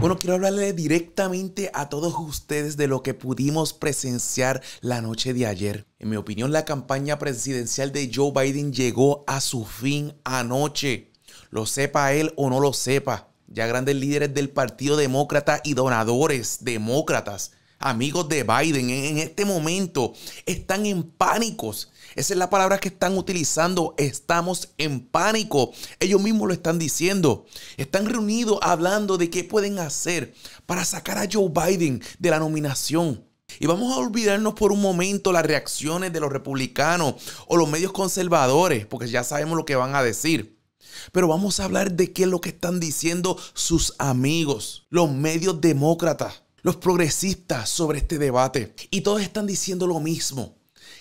Bueno, quiero hablarle directamente a todos ustedes de lo que pudimos presenciar la noche de ayer. En mi opinión, la campaña presidencial de Joe Biden llegó a su fin anoche. Lo sepa él o no lo sepa. Ya grandes líderes del Partido Demócrata y donadores demócratas amigos de Biden en este momento están en pánicos. Esa es la palabra que están utilizando. Estamos en pánico. Ellos mismos lo están diciendo. Están reunidos hablando de qué pueden hacer para sacar a Joe Biden de la nominación. Y vamos a olvidarnos por un momento las reacciones de los republicanos o los medios conservadores, porque ya sabemos lo que van a decir. Pero vamos a hablar de qué es lo que están diciendo sus amigos, los medios demócratas los progresistas sobre este debate. Y todos están diciendo lo mismo,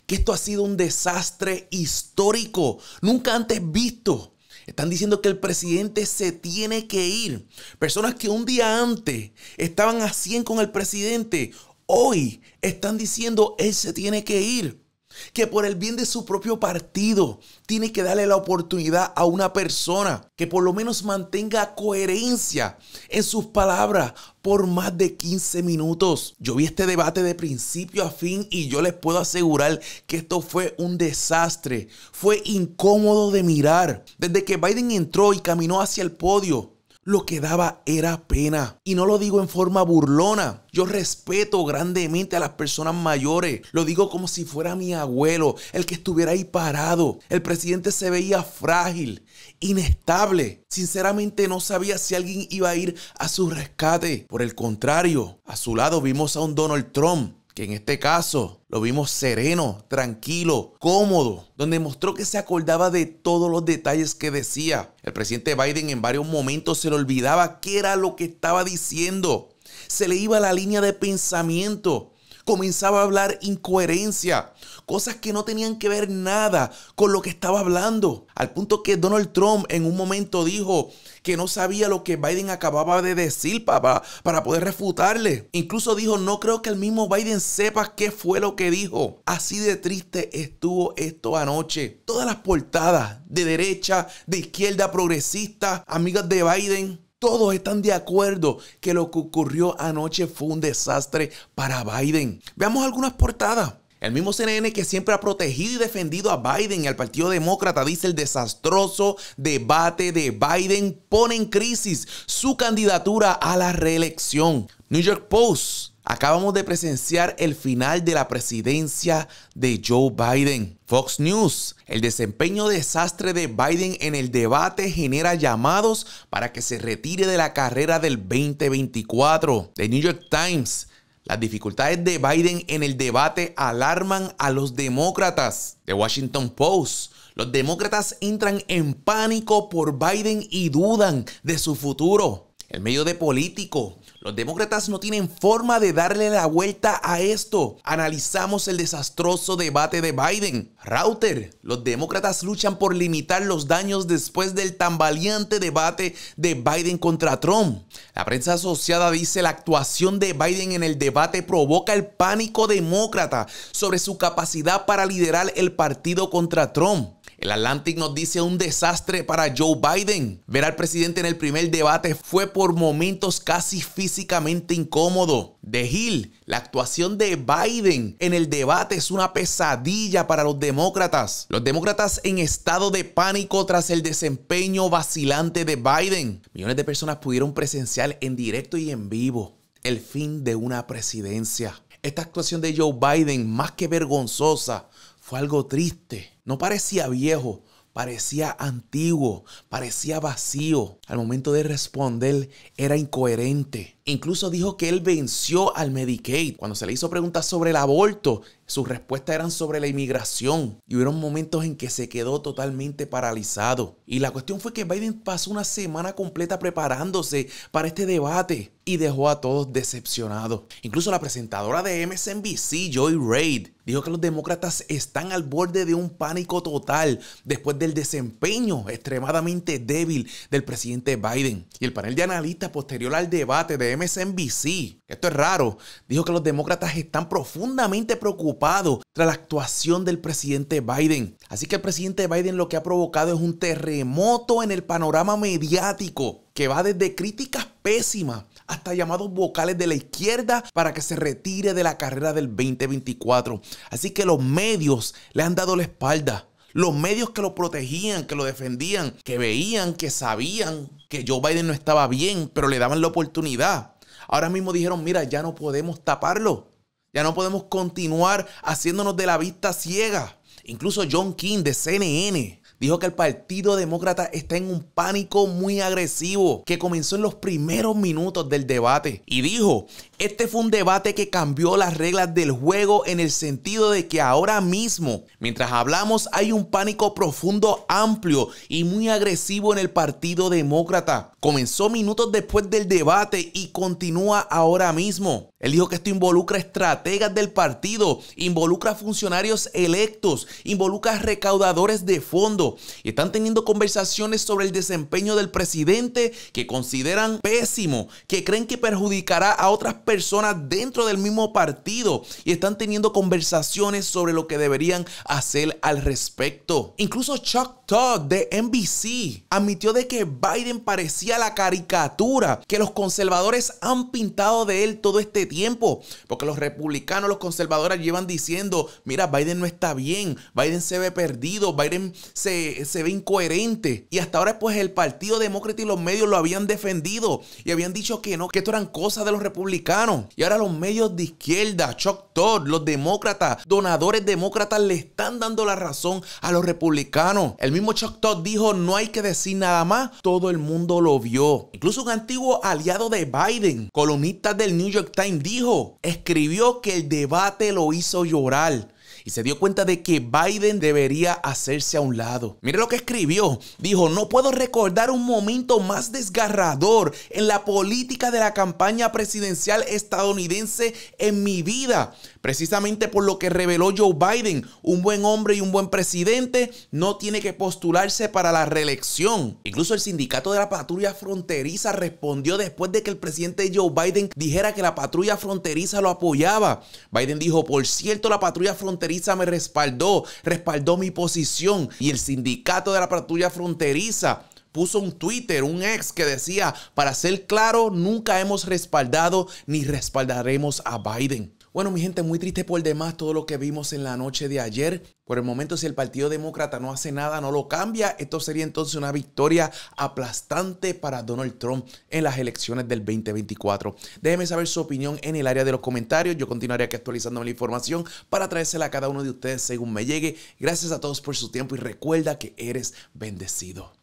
que esto ha sido un desastre histórico, nunca antes visto. Están diciendo que el presidente se tiene que ir. Personas que un día antes estaban a 100 con el presidente, hoy están diciendo él se tiene que ir que por el bien de su propio partido tiene que darle la oportunidad a una persona que por lo menos mantenga coherencia en sus palabras por más de 15 minutos. Yo vi este debate de principio a fin y yo les puedo asegurar que esto fue un desastre. Fue incómodo de mirar. Desde que Biden entró y caminó hacia el podio, lo que daba era pena. Y no lo digo en forma burlona. Yo respeto grandemente a las personas mayores. Lo digo como si fuera mi abuelo, el que estuviera ahí parado. El presidente se veía frágil, inestable. Sinceramente no sabía si alguien iba a ir a su rescate. Por el contrario, a su lado vimos a un Donald Trump en este caso lo vimos sereno, tranquilo, cómodo, donde mostró que se acordaba de todos los detalles que decía. El presidente Biden en varios momentos se le olvidaba qué era lo que estaba diciendo. Se le iba la línea de pensamiento comenzaba a hablar incoherencia, cosas que no tenían que ver nada con lo que estaba hablando, al punto que Donald Trump en un momento dijo que no sabía lo que Biden acababa de decir para, para poder refutarle. Incluso dijo, no creo que el mismo Biden sepa qué fue lo que dijo. Así de triste estuvo esto anoche. Todas las portadas de derecha, de izquierda, progresista, amigas de Biden, todos están de acuerdo que lo que ocurrió anoche fue un desastre para Biden. Veamos algunas portadas. El mismo CNN que siempre ha protegido y defendido a Biden y al Partido Demócrata dice el desastroso debate de Biden pone en crisis su candidatura a la reelección. New York Post Acabamos de presenciar el final de la presidencia de Joe Biden. Fox News, el desempeño desastre de Biden en el debate genera llamados para que se retire de la carrera del 2024. The New York Times, las dificultades de Biden en el debate alarman a los demócratas. The Washington Post. Los demócratas entran en pánico por Biden y dudan de su futuro. El medio de político. Los demócratas no tienen forma de darle la vuelta a esto. Analizamos el desastroso debate de Biden. router los demócratas luchan por limitar los daños después del tan valiente debate de Biden contra Trump. La prensa asociada dice la actuación de Biden en el debate provoca el pánico demócrata sobre su capacidad para liderar el partido contra Trump. El Atlantic nos dice un desastre para Joe Biden. Ver al presidente en el primer debate fue por momentos casi físicamente incómodo. De Hill, la actuación de Biden en el debate es una pesadilla para los demócratas. Los demócratas en estado de pánico tras el desempeño vacilante de Biden. Millones de personas pudieron presenciar en directo y en vivo el fin de una presidencia. Esta actuación de Joe Biden, más que vergonzosa, fue algo triste. No parecía viejo, parecía antiguo, parecía vacío. Al momento de responder era incoherente. Incluso dijo que él venció al Medicaid. Cuando se le hizo preguntas sobre el aborto, sus respuestas eran sobre la inmigración. Y hubieron momentos en que se quedó totalmente paralizado. Y la cuestión fue que Biden pasó una semana completa preparándose para este debate y dejó a todos decepcionados. Incluso la presentadora de MSNBC, Joy Reid, dijo que los demócratas están al borde de un pánico total después del desempeño extremadamente débil del presidente Biden. Y el panel de analistas posterior al debate de MSNBC, esto es raro, dijo que los demócratas están profundamente preocupados tras la actuación del presidente Biden. Así que el presidente Biden lo que ha provocado es un terremoto en el panorama mediático que va desde críticas pésimas hasta llamados vocales de la izquierda para que se retire de la carrera del 2024. Así que los medios le han dado la espalda. Los medios que lo protegían, que lo defendían, que veían, que sabían que Joe Biden no estaba bien, pero le daban la oportunidad. Ahora mismo dijeron, mira, ya no podemos taparlo. Ya no podemos continuar haciéndonos de la vista ciega. Incluso John King de CNN dijo que el Partido Demócrata está en un pánico muy agresivo que comenzó en los primeros minutos del debate. Y dijo, este fue un debate que cambió las reglas del juego en el sentido de que ahora mismo, mientras hablamos, hay un pánico profundo, amplio y muy agresivo en el Partido Demócrata. Comenzó minutos después del debate y continúa ahora mismo. Él dijo que esto involucra estrategas del partido, involucra funcionarios electos, involucra recaudadores de fondos y están teniendo conversaciones sobre el desempeño del presidente que consideran pésimo, que creen que perjudicará a otras personas dentro del mismo partido. Y están teniendo conversaciones sobre lo que deberían hacer al respecto. Incluso Chuck Todd de NBC admitió de que Biden parecía la caricatura que los conservadores han pintado de él todo este tiempo. Porque los republicanos, los conservadores llevan diciendo, mira, Biden no está bien, Biden se ve perdido, Biden se se ve incoherente. Y hasta ahora pues el Partido Demócrata y los medios lo habían defendido y habían dicho que no, que esto eran cosas de los republicanos. Y ahora los medios de izquierda, Chuck Todd, los demócratas, donadores demócratas le están dando la razón a los republicanos. El mismo Chuck Todd dijo, no hay que decir nada más, todo el mundo lo vio. Incluso un antiguo aliado de Biden, columnista del New York Times, dijo, escribió que el debate lo hizo llorar y se dio cuenta de que Biden debería hacerse a un lado. Mire lo que escribió. Dijo, no puedo recordar un momento más desgarrador en la política de la campaña presidencial estadounidense en mi vida. Precisamente por lo que reveló Joe Biden, un buen hombre y un buen presidente no tiene que postularse para la reelección. Incluso el sindicato de la patrulla fronteriza respondió después de que el presidente Joe Biden dijera que la patrulla fronteriza lo apoyaba. Biden dijo, por cierto, la patrulla fronteriza me respaldó, respaldó mi posición y el sindicato de la patrulla fronteriza puso un Twitter, un ex que decía, para ser claro, nunca hemos respaldado ni respaldaremos a Biden. Bueno, mi gente, muy triste por demás todo lo que vimos en la noche de ayer. Por el momento, si el Partido Demócrata no hace nada, no lo cambia, esto sería entonces una victoria aplastante para Donald Trump en las elecciones del 2024. Déjeme saber su opinión en el área de los comentarios. Yo continuaré aquí actualizando la información para traérsela a cada uno de ustedes según me llegue. Gracias a todos por su tiempo y recuerda que eres bendecido.